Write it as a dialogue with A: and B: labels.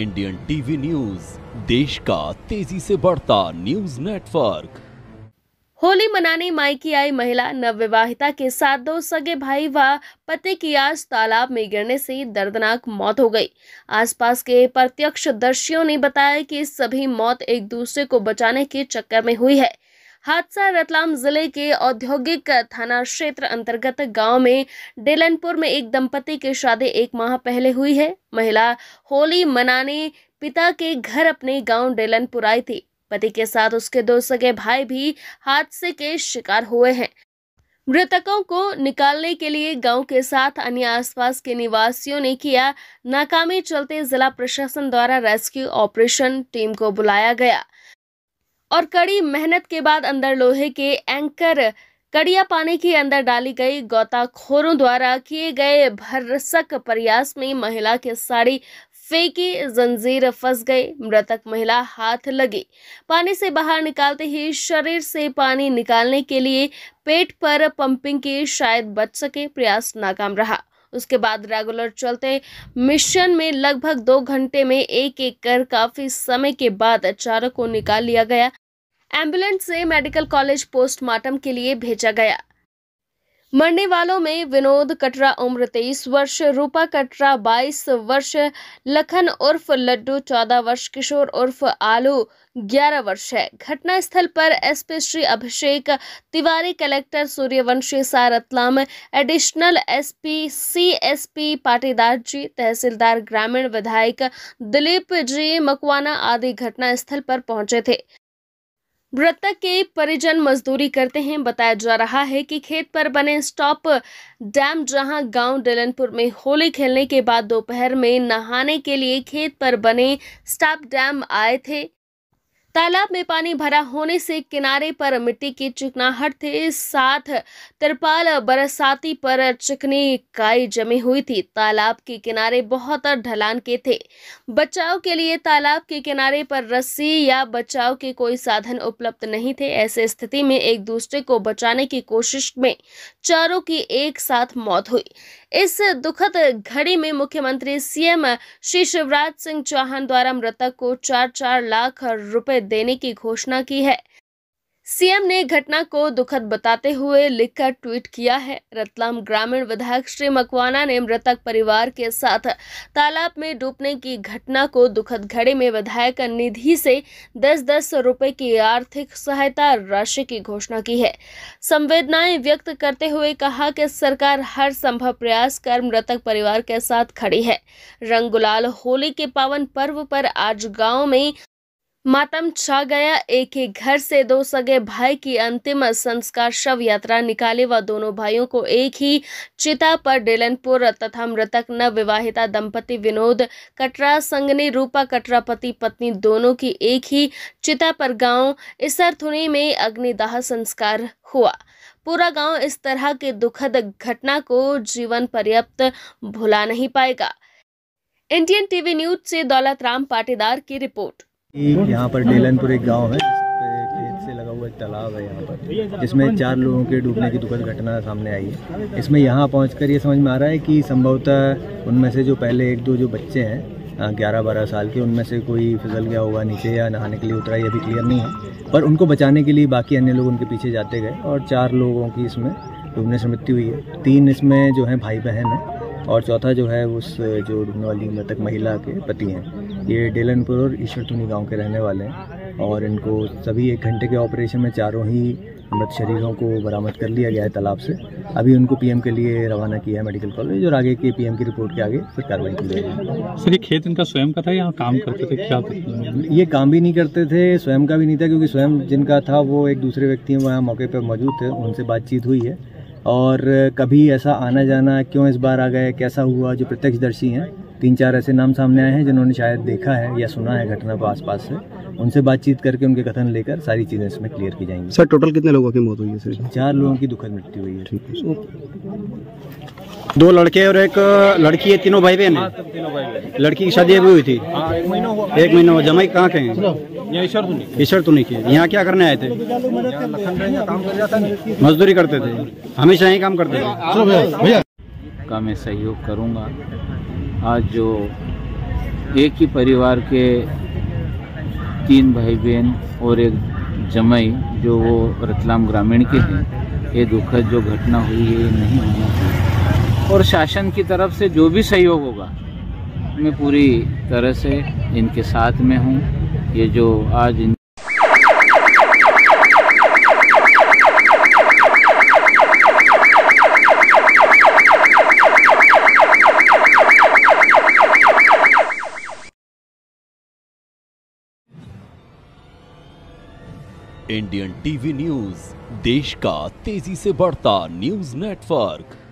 A: Indian TV news देश का तेजी से बढ़ता न्यूज नेटवर्क
B: होली मनाने मायकी आई महिला नवविवाहिता के साथ दो सगे भाई व पति की आज तालाब में गिरने से दर्दनाक मौत हो गई आसपास के प्रत्यक्षदर्शियों ने बताया कि सभी मौत एक दूसरे को बचाने के चक्कर में हुई है हादसा रतलाम जिले के औद्योगिक थाना क्षेत्र अंतर्गत गांव में डेलनपुर में एक दंपति की शादी एक माह पहले हुई है महिला होली मनाने पिता के घर अपने गांव डेलनपुर आई थी पति के साथ उसके दो सगे भाई भी हादसे के शिकार हुए हैं मृतकों को निकालने के लिए गांव के साथ अन्य आसपास के निवासियों ने किया नाकामी चलते जिला प्रशासन द्वारा रेस्क्यू ऑपरेशन टीम को बुलाया गया और कड़ी मेहनत के बाद अंदर लोहे के एंकर कड़िया पानी के अंदर डाली गई गोताखोरों द्वारा किए गए भरसक प्रयास में महिला के साड़ी फेंकी जंजीर फंस गई मृतक महिला हाथ लगी पानी से बाहर निकालते ही शरीर से पानी निकालने के लिए पेट पर पंपिंग के शायद बच सके प्रयास नाकाम रहा उसके बाद रेगुलर चलते मिशन में लगभग दो घंटे में एक एक कर काफ़ी समय के बाद चारों को निकाल लिया गया एम्बुलेंस से मेडिकल कॉलेज पोस्टमार्टम के लिए भेजा गया मरने वालों में विनोद कटरा उम्र तेईस वर्ष रूपा कटरा बाईस वर्ष लखन उर्फ लड्डू चौदह वर्ष किशोर उर्फ आलू ग्यारह वर्ष है घटना स्थल पर एसपी श्री अभिषेक तिवारी कलेक्टर सूर्यवंशी सारतलाम additional SP CSP Patidar ji तहसीलदार ग्रामीण विधायक दिलीप जी मकवाना आदि घटना स्थल पर पहुंचे थे मृतक के परिजन मजदूरी करते हैं बताया जा रहा है कि खेत पर बने स्टॉप डैम जहां गांव डलनपुर में होली खेलने के बाद दोपहर में नहाने के लिए खेत पर बने स्टॉप डैम आए थे तालाब में पानी भरा होने से किनारे पर मिट्टी की चिकनाहट थे साथ तिरपाल बरसाती पर चिकनी काई जमी हुई थी तालाब के किनारे बहुत ढलान के थे बचाव के लिए तालाब के किनारे पर रस्सी या बचाव के कोई साधन उपलब्ध नहीं थे ऐसे स्थिति में एक दूसरे को बचाने की कोशिश में चारों की एक साथ मौत हुई इस दुखद घड़ी में मुख्यमंत्री सीएम श्री शिवराज सिंह चौहान द्वारा मृतक को चार चार लाख रुपए देने की घोषणा की है सीएम ने घटना को दुखद बताते हुए लिखकर ट्वीट किया है रतलाम ग्रामीण विधायक श्री मकवाना ने मृतक परिवार के साथ तालाब में डूबने की घटना को दुखद घड़े में विधायक निधि से दस दस रुपए की आर्थिक सहायता राशि की घोषणा की है संवेदनाएं व्यक्त करते हुए कहा कि सरकार हर संभव प्रयास कर मृतक परिवार के साथ खड़ी है रंग गुलाल होली के पावन पर्व पर आज गाँव में मातम छा गया एक ही घर से दो सगे भाई की अंतिम संस्कार शव यात्रा निकाले व दोनों भाइयों को एक ही चिता पर डेलनपुर तथा मृतक नवविवाहिता दंपति विनोद कटरा संगनी रूपा कटरा पति पत्नी दोनों की एक ही चिता पर गांव इसरथुनी में अग्निदाह संस्कार हुआ पूरा गांव इस तरह के दुखद घटना को जीवन पर्याप्त भुला नहीं पाएगा इंडियन टीवी न्यूज से दौलत राम पाटीदार की रिपोर्ट
A: यहाँ पर डेलनपुर एक गांव है खेत से लगा हुआ एक तालाब है यहाँ पर जिसमें चार लोगों के डूबने की दुखद घटना सामने आई है इसमें यहाँ पहुँच ये समझ में आ रहा है कि संभवतः उनमें से जो पहले एक दो जो बच्चे हैं ग्यारह बारह साल के उनमें से कोई फिसल गया होगा नीचे या नहाने के लिए उतरा ये भी क्लियर नहीं है पर उनको बचाने के लिए बाकी अन्य लोग उनके पीछे जाते गए और चार लोगों की इसमें डूबने से मृत्यु हुई है तीन इसमें जो हैं भाई बहन हैं और चौथा जो है उस जो डूबने वाली मृतक महिला के पति हैं ये डेलनपुर और ईश्वरतुनी गांव के रहने वाले हैं और इनको सभी एक घंटे के ऑपरेशन में चारों ही मृत शरीरों को बरामद कर लिया गया है तालाब से अभी उनको पीएम के लिए रवाना किया है मेडिकल कॉलेज और आगे के पीएम की रिपोर्ट के आगे फिर कार्रवाई की जाएगी सर ये खेत इनका स्वयं का था यहाँ काम करते थे क्या ये काम भी नहीं करते थे स्वयं का भी नहीं था क्योंकि स्वयं जिनका था वो एक दूसरे व्यक्ति वहाँ मौके पर मौजूद थे उनसे बातचीत हुई है और कभी ऐसा आना जाना क्यों इस बार आ गए कैसा हुआ जो प्रत्यक्षदर्शी हैं तीन चार ऐसे नाम सामने आए हैं जिन्होंने शायद देखा है या सुना है घटना को आसपास से उनसे बातचीत करके उनके कथन लेकर सारी चीज़ें इसमें क्लियर की जाएंगी सर टोटल कितने लोगों की मौत हुई है सर चार लोगों की दुखद मृत्यु हुई है ठीक दो लड़के और एक लड़की है तीनों भाई बहन है लड़की की शादी अभी हुई थी हाँ, एक महीना हुआ जमाई कहाँ के हैं ईश्वर तो नहीं किया यहाँ क्या करने आए थे मजदूरी करते थे हमेशा यही काम करते थे का मैं सहयोग करूंगा आज जो एक ही परिवार के तीन भाई बहन और एक जमाई जो वो रतलाम ग्रामीण के हैं ये दुखद जो घटना हुई है ये नहीं होनी चाहिए और शासन की तरफ से जो भी सहयोग होगा मैं पूरी तरह से इनके साथ में हूँ ये जो आज इन इंडियन टीवी न्यूज देश का तेजी से बढ़ता न्यूज नेटवर्क